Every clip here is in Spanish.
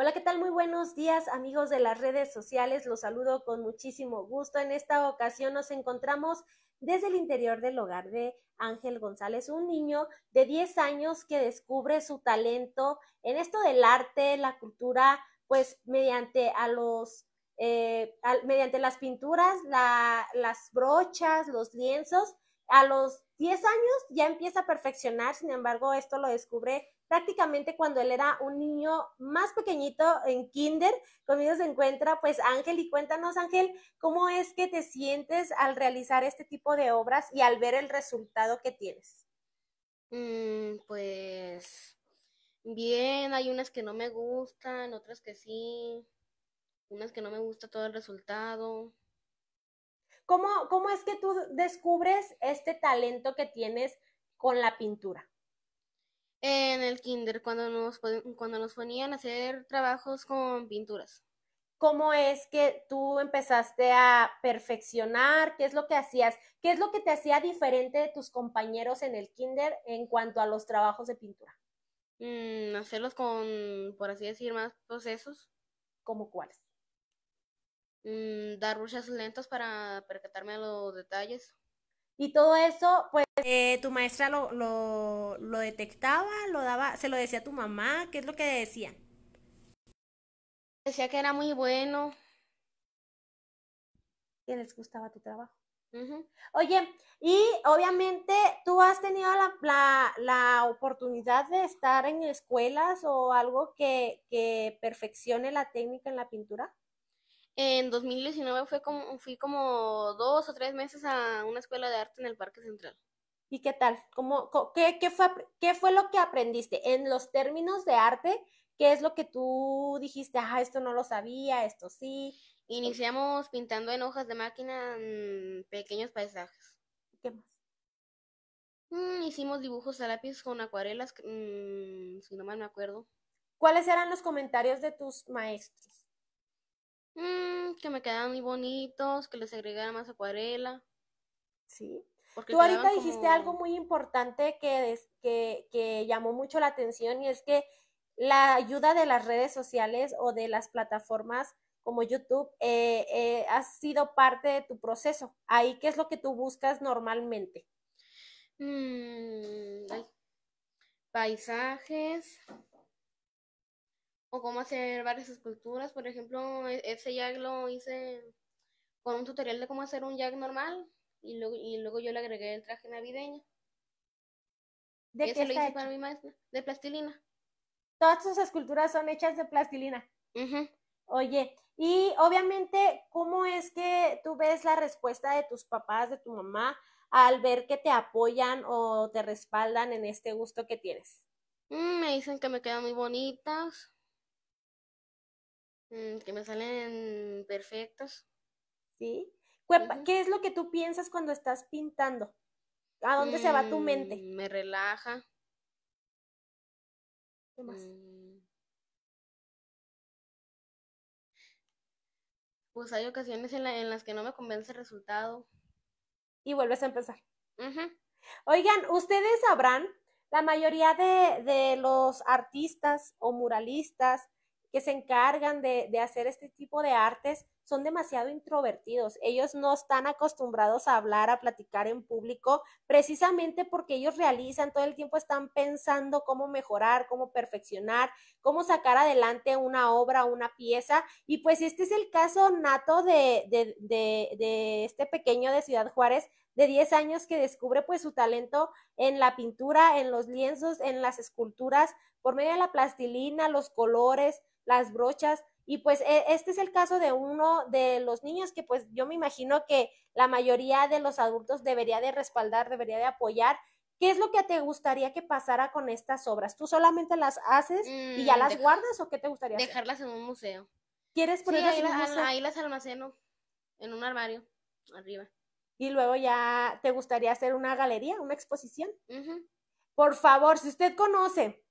Hola, ¿qué tal? Muy buenos días amigos de las redes sociales. Los saludo con muchísimo gusto. En esta ocasión nos encontramos desde el interior del hogar de Ángel González, un niño de 10 años que descubre su talento en esto del arte, la cultura, pues mediante a los... Eh, mediante las pinturas, las brochas, los lienzos, a los 10 años ya empieza a perfeccionar, sin embargo, esto lo descubre prácticamente cuando él era un niño más pequeñito en kinder. Conmigo se encuentra pues Ángel y cuéntanos Ángel, ¿cómo es que te sientes al realizar este tipo de obras y al ver el resultado que tienes? Mm, pues bien, hay unas que no me gustan, otras que sí, unas que no me gusta todo el resultado. ¿Cómo, cómo es que tú descubres este talento que tienes con la pintura? en el kinder cuando nos, cuando nos ponían a hacer trabajos con pinturas. ¿Cómo es que tú empezaste a perfeccionar? ¿Qué es lo que hacías? ¿Qué es lo que te hacía diferente de tus compañeros en el kinder en cuanto a los trabajos de pintura? Mm, hacerlos con, por así decir, más procesos. ¿Cómo cuáles? Mm, dar ruchas lentos para percatarme de los detalles. Y todo eso, pues... Eh, ¿Tu maestra lo, lo, detectaba? lo daba ¿Se lo decía a tu mamá? ¿Qué es lo que decía? Decía que era muy bueno. Que les gustaba tu trabajo. Oye, y obviamente tú has tenido la, la, oportunidad de estar en escuelas o algo que, perfeccione la técnica en la pintura. En 2019 fue como, fui como dos o tres meses a una escuela de arte en el Parque Central. ¿Y qué tal? ¿Cómo, qué, qué, fue, ¿Qué fue lo que aprendiste en los términos de arte? ¿Qué es lo que tú dijiste? Ah, esto no lo sabía, esto sí. Iniciamos pintando en hojas de máquina pequeños paisajes. ¿Qué más? Mm, hicimos dibujos a lápiz con acuarelas, mm, si no mal me acuerdo. ¿Cuáles eran los comentarios de tus maestros? Mm, que me quedaban muy bonitos, que les agregara más acuarela. Sí. Tú ahorita dijiste algo muy importante que, que, llamó mucho la atención y es que la ayuda de las redes sociales o de las plataformas como YouTube eh, eh, ha sido parte de tu proceso. Ahí, ¿qué es lo que tú buscas normalmente? Mm, paisajes o cómo hacer varias esculturas. Por ejemplo, e-, ese ya lo hice con un tutorial de cómo hacer un jag normal y luego, y luego yo le agregué el traje navideño. ¿De qué lo hice para mi maestra, de plastilina. Todas sus esculturas son hechas de plastilina. Oye, y obviamente, ¿cómo es que tú ves la respuesta de tus papás, de tu mamá, al ver que te apoyan o te respaldan en este gusto que tienes? Mm, me dicen que me quedan muy bonitas, mm, que me salen Perfectos ¿Sí? ¿Qué es lo que tú piensas cuando estás pintando? ¿A dónde se va tu mm, mente? Me relaja. ¿Qué más? Mm. Pues hay ocasiones en, las que no me convence el resultado. Y vuelves a empezar. Oigan, ustedes sabrán, la mayoría de, de, los artistas o muralistas que se encargan de, de hacer este tipo de artes son demasiado introvertidos. Ellos no están acostumbrados a hablar, a platicar en público, precisamente porque ellos realizan, todo el tiempo están pensando cómo mejorar, cómo perfeccionar, cómo sacar adelante una obra, una pieza. Y pues este es el caso nato de, de, de, este pequeño de Ciudad Juárez de 10 años que descubre pues su talento en la pintura, en los lienzos, en las esculturas, por medio de la plastilina, los colores, las brochas. Y pues e, este es el caso de uno de los niños que pues yo me imagino que la mayoría de los adultos debería de respaldar, debería de apoyar. ¿Qué es lo que te gustaría que pasara con estas obras? ¿Tú solamente las haces y ya mm, las guardas o qué te gustaría? Dejarlas en un museo. ¿Quieres ponerlas ahí en un museo? Ahí las almaceno en un armario arriba. Y luego ya te gustaría hacer una galería, una exposición. Por favor, si usted conoce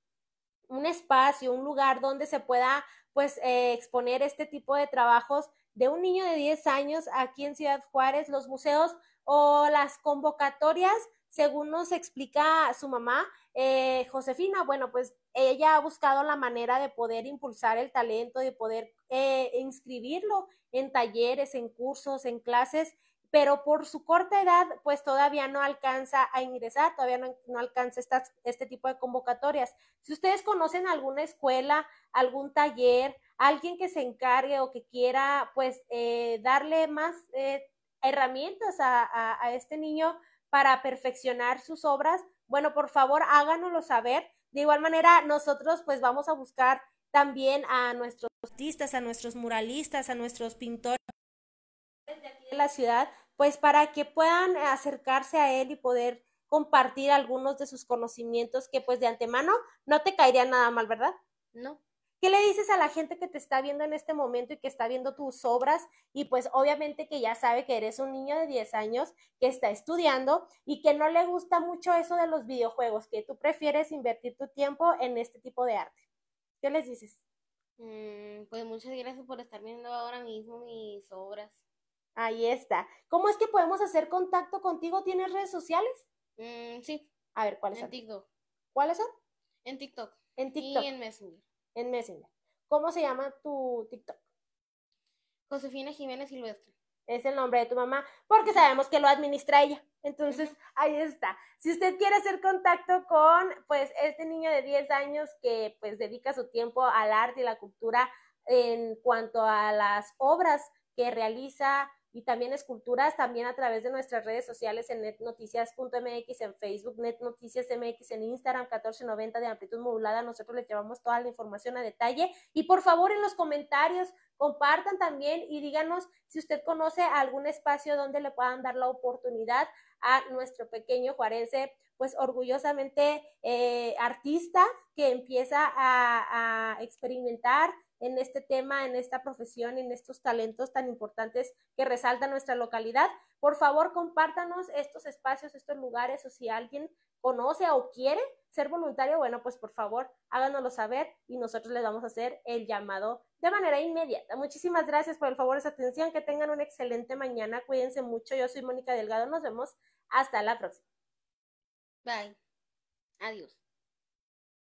un espacio, un lugar donde se pueda pues eh, exponer este tipo de trabajos de un niño de 10 años aquí en Ciudad Juárez, los museos o las convocatorias, según nos explica su mamá, eh, Josefina, bueno, pues ella ha buscado la manera de poder impulsar el talento, de poder eh, inscribirlo en talleres, en cursos, en clases pero por su corta edad, pues todavía no alcanza a ingresar, todavía no, alcanza este tipo de convocatorias. Si ustedes conocen alguna escuela, algún taller, alguien que se encargue o que quiera, pues, eh, darle más eh, herramientas a, a este niño para perfeccionar sus obras, bueno, por favor, háganoslo saber. De igual manera, nosotros, pues, vamos a buscar también a nuestros artistas, a nuestros muralistas, a nuestros pintores la ciudad, pues para que puedan acercarse a él y poder compartir algunos de sus conocimientos que pues de antemano no te caería nada mal, ¿verdad? No. ¿Qué le dices a la gente que te está viendo en este momento y que está viendo tus obras? Y pues obviamente que ya sabe que eres un niño de 10 años que está estudiando y que no le gusta mucho eso de los videojuegos, que tú prefieres invertir tu tiempo en este tipo de arte. ¿Qué les dices? Mm, pues muchas gracias por estar viendo ahora mismo mis obras. Ahí está. ¿Cómo es que podemos hacer contacto contigo? ¿Tienes redes sociales? Mm, sí. A ver, ¿cuáles son? En TikTok. ¿Cuáles son? En TikTok. En TikTok. Y en Messenger. En Messenger. ¿Cómo se llama tu TikTok? Josefina Jiménez Silvestre. Es el nombre de tu mamá, porque sabemos que lo administra ella. Entonces, ahí está. Si usted quiere hacer contacto con, pues, este niño de 10 años que, pues, dedica su tiempo al arte y la cultura en cuanto a las obras que realiza, y también esculturas, también a través de nuestras redes sociales en netnoticias.mx, en Facebook, netnoticias.mx, en Instagram, 1490 de amplitud modulada. Nosotros les llevamos toda la información a detalle. Y por favor, en los comentarios, compartan también y díganos si usted conoce algún espacio donde le puedan dar la oportunidad a nuestro pequeño juarense, pues orgullosamente eh, artista que empieza a, a experimentar en este tema, en esta profesión, en estos talentos tan importantes que resalta nuestra localidad. Por favor, compártanos estos espacios, estos lugares, o si alguien conoce o quiere ser voluntario, bueno, pues por favor, háganoslo saber y nosotros les vamos a hacer el llamado de manera inmediata. Muchísimas gracias por el favor de su atención, que tengan una excelente mañana, cuídense mucho. Yo soy Mónica Delgado, nos vemos hasta la próxima. Bye. Adiós.